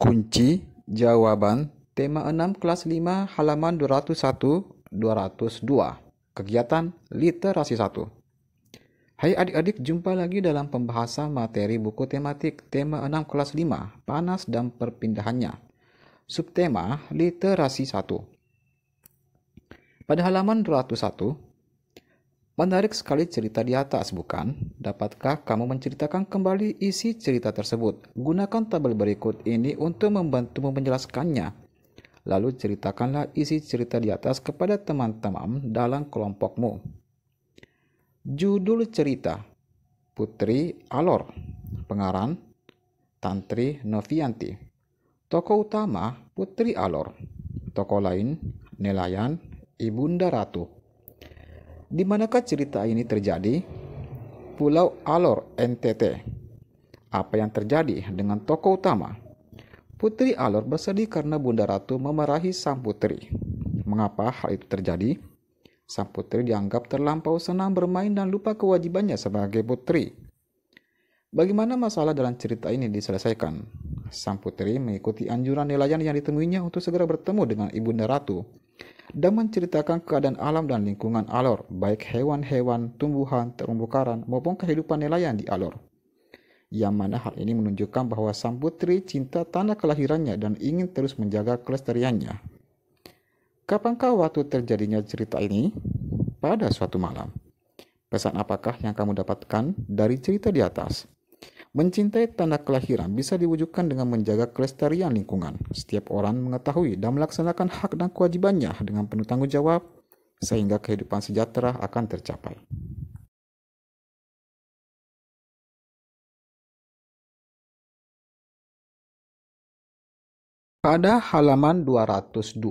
Kunci jawaban tema 6 kelas 5 halaman 201 202. Kegiatan literasi 1. Hai adik-adik, jumpa lagi dalam pembahasan materi buku tematik tema 6 kelas 5, panas dan perpindahannya. Subtema literasi 1. Pada halaman 201, Menarik sekali cerita di atas, bukan? Dapatkah kamu menceritakan kembali isi cerita tersebut? Gunakan tabel berikut ini untuk membantu menjelaskannya. Lalu ceritakanlah isi cerita di atas kepada teman-teman dalam kelompokmu. Judul cerita Putri Alor Pengarang Tantri Novianti Tokoh utama Putri Alor Tokoh lain Nelayan Ibunda Ratu di manakah cerita ini terjadi? Pulau Alor, NTT. Apa yang terjadi dengan tokoh utama? Putri Alor bersedih karena Bunda Ratu memarahi sang putri. Mengapa hal itu terjadi? Sang putri dianggap terlampau senang bermain dan lupa kewajibannya sebagai putri. Bagaimana masalah dalam cerita ini diselesaikan? Sang putri mengikuti anjuran nelayan yang ditemuinya untuk segera bertemu dengan ibunda ratu dan menceritakan keadaan alam dan lingkungan Alor, baik hewan-hewan, tumbuhan, terumbu karang, maupun kehidupan nelayan di Alor. Yang mana hal ini menunjukkan bahwa sang putri cinta tanah kelahirannya dan ingin terus menjaga kelestariannya. Kapankah waktu terjadinya cerita ini? Pada suatu malam. Pesan apakah yang kamu dapatkan dari cerita di atas? Mencintai tanda kelahiran bisa diwujudkan dengan menjaga kelestarian lingkungan. Setiap orang mengetahui dan melaksanakan hak dan kewajibannya dengan penuh tanggung jawab, sehingga kehidupan sejahtera akan tercapai. Pada halaman 202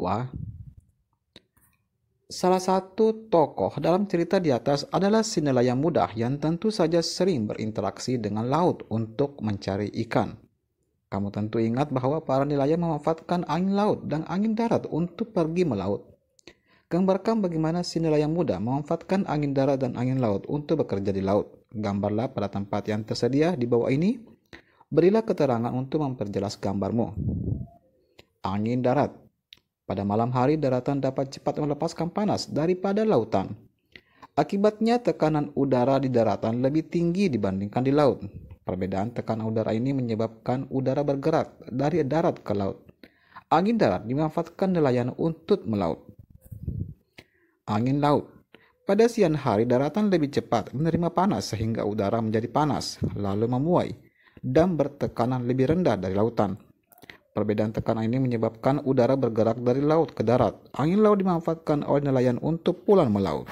Salah satu tokoh dalam cerita di atas adalah si nelayan muda yang tentu saja sering berinteraksi dengan laut untuk mencari ikan. Kamu tentu ingat bahwa para nelayan memanfaatkan angin laut dan angin darat untuk pergi melaut. Gambarkan bagaimana si nelayan muda memanfaatkan angin darat dan angin laut untuk bekerja di laut. Gambarlah pada tempat yang tersedia di bawah ini. Berilah keterangan untuk memperjelas gambarmu. Angin darat pada malam hari, daratan dapat cepat melepaskan panas daripada lautan. Akibatnya, tekanan udara di daratan lebih tinggi dibandingkan di laut. Perbedaan tekanan udara ini menyebabkan udara bergerak dari darat ke laut. Angin darat dimanfaatkan nelayan untuk melaut. Angin laut pada siang hari, daratan lebih cepat menerima panas sehingga udara menjadi panas, lalu memuai, dan bertekanan lebih rendah dari lautan. Perbedaan tekanan ini menyebabkan udara bergerak dari laut ke darat. Angin laut dimanfaatkan oleh nelayan untuk pulang melaut.